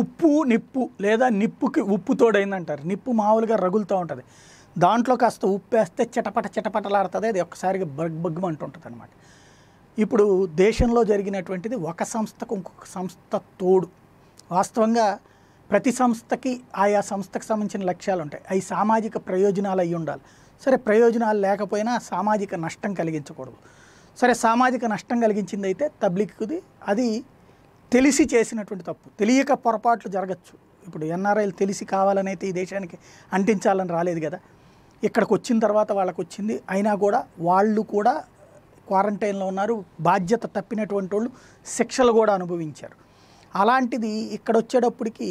ఉప్పు నిప్పు లేదా నిప్పుకి ఉప్పు తోడైందంటారు నిప్పు మామూలుగా రగులుతూ ఉంటుంది దాంట్లో కాస్త ఉప్పు వేస్తే చిటపట చిటపటలాడుతుంది అది ఒక్కసారిగా బగ్ బగ్గుమంటుంటుంది అనమాట ఇప్పుడు దేశంలో జరిగినటువంటిది ఒక సంస్థకు ఇంకొక సంస్థ తోడు వాస్తవంగా ప్రతి సంస్థకి ఆయా సంస్థకు సంబంధించిన లక్ష్యాలు ఉంటాయి అవి సామాజిక ప్రయోజనాలు అయి ఉండాలి సరే ప్రయోజనాలు లేకపోయినా సామాజిక నష్టం కలిగించకూడదు సరే సామాజిక నష్టం కలిగించింది అయితే తబ్లిక్ది అది తెలిసి చేసినటువంటి తప్పు తెలియక పొరపాట్లు జరగచ్చు ఇప్పుడు ఎన్ఆర్ఐలు తెలిసి కావాలనైతే ఈ దేశానికి అంటించాలని రాలేదు కదా ఇక్కడికి వచ్చిన తర్వాత వాళ్ళకు వచ్చింది అయినా కూడా వాళ్ళు కూడా క్వారంటైన్లో ఉన్నారు బాధ్యత తప్పినటువంటి వాళ్ళు శిక్షలు కూడా అనుభవించారు అలాంటిది ఇక్కడ వచ్చేటప్పటికి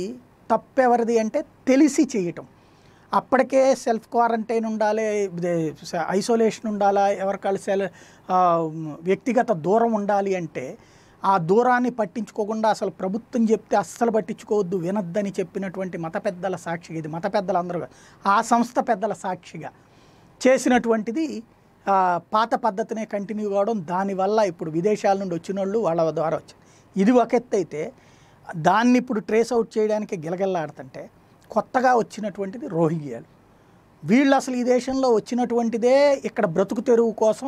తప్పెవరిది అంటే తెలిసి చేయటం అప్పటికే సెల్ఫ్ క్వారంటైన్ ఉండాలి ఐసోలేషన్ ఉండాలా ఎవరికాళ్ళు సెల్ వ్యక్తిగత దూరం ఉండాలి అంటే ఆ దూరాన్ని పట్టించుకోకుండా అసలు ప్రభుత్వం చెప్తే అస్సలు పట్టించుకోవద్దు వినద్దని చెప్పినటువంటి మత పెద్దల సాక్షిగా ఇది మత పెద్దలందరూ ఆ సంస్థ పెద్దల సాక్షిగా చేసినటువంటిది పాత పద్ధతినే కంటిన్యూ కావడం దానివల్ల ఇప్పుడు విదేశాల నుండి వచ్చిన వాళ్ళు వాళ్ళ ద్వారా వచ్చారు ఇది ఒక ఎత్తు అయితే దాన్ని ఇప్పుడు ట్రేస్ అవుట్ చేయడానికి గిలగిల్లాడుతుంటే కొత్తగా వచ్చినటువంటిది రోహింగ్యాలు వీళ్ళు అసలు ఈ దేశంలో వచ్చినటువంటిదే ఇక్కడ బ్రతుకు తెరువు కోసం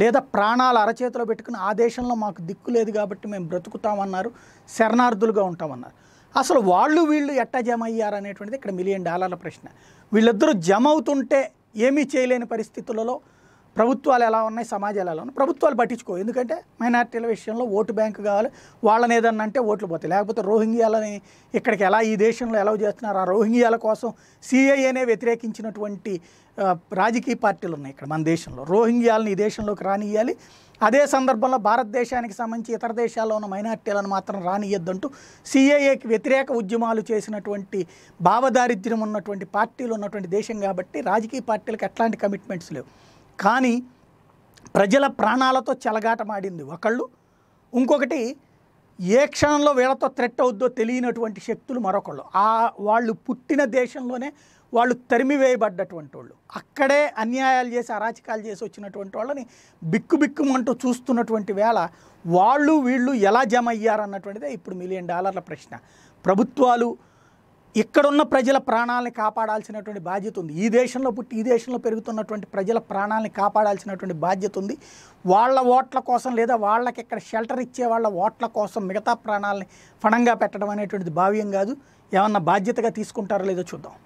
లేదా ప్రాణాలు అరచేతిలో పెట్టుకుని ఆ దేశంలో మాకు దిక్కు లేదు కాబట్టి మేము బ్రతుకుతామన్నారు శరణార్థులుగా ఉంటామన్నారు అసలు వాళ్ళు వీళ్ళు ఎట్టా జమ అయ్యారనేటువంటిది ఇక్కడ మిలియన్ డాలర్ల ప్రశ్న వీళ్ళిద్దరూ జమ అవుతుంటే ఏమీ చేయలేని పరిస్థితులలో ప్రభుత్వాలు ఎలా ఉన్నాయి సమాజాలు ఎలా ఉన్నాయి ప్రభుత్వాలు పట్టించుకో ఎందుకంటే మైనార్టీల విషయంలో ఓటు బ్యాంకు కావాలి వాళ్ళని ఏదన్నా అంటే ఓట్లు పోతాయి లేకపోతే రోహింగ్యాలని ఇక్కడికి ఎలా ఈ దేశంలో ఎలా చేస్తున్నారు ఆ రోహింగ్యాల కోసం సిఐఏనే వ్యతిరేకించినటువంటి రాజకీయ పార్టీలు ఉన్నాయి ఇక్కడ మన దేశంలో రోహింగ్యాలను ఈ దేశంలోకి రానియ్యాలి అదే సందర్భంలో భారతదేశానికి సంబంధించి ఇతర దేశాల్లో ఉన్న మైనార్టీలను మాత్రం రానియొద్దంటూ సిఐఏకి వ్యతిరేక ఉద్యమాలు చేసినటువంటి భావదారిద్ర్యం ఉన్నటువంటి పార్టీలు ఉన్నటువంటి దేశం కాబట్టి రాజకీయ పార్టీలకు ఎట్లాంటి కమిట్మెంట్స్ లేవు కానీ ప్రజల ప్రాణాలతో చెలగాటమాడింది ఒకళ్ళు ఇంకొకటి ఏ క్షణంలో వీళ్ళతో థ్రెట్ అవుద్దో తెలియనటువంటి శక్తులు మరొకళ్ళు ఆ వాళ్ళు పుట్టిన దేశంలోనే వాళ్ళు తరిమివేయబడ్డటువంటి వాళ్ళు అక్కడే అన్యాయాలు చేసి అరాచకాలు చేసి వచ్చినటువంటి వాళ్ళని బిక్కు బిక్కుమంటూ చూస్తున్నటువంటి వేళ వాళ్ళు వీళ్ళు ఎలా జమ అయ్యారన్నటువంటిదే ఇప్పుడు మిలియన్ డాలర్ల ప్రశ్న ప్రభుత్వాలు ఇక్కడున్న ప్రజల ప్రాణాలని కాపాడాల్సినటువంటి బాధ్యత ఉంది ఈ దేశంలో పుట్టి ఈ దేశంలో పెరుగుతున్నటువంటి ప్రజల ప్రాణాలని కాపాడాల్సినటువంటి బాధ్యత ఉంది వాళ్ళ ఓట్ల కోసం లేదా వాళ్ళకి ఇక్కడ షెల్టర్ ఇచ్చే వాళ్ళ ఓట్ల కోసం మిగతా ప్రాణాలని ఫణంగా పెట్టడం అనేటువంటిది భావ్యం కాదు ఏమన్నా బాధ్యతగా తీసుకుంటారో లేదో చూద్దాం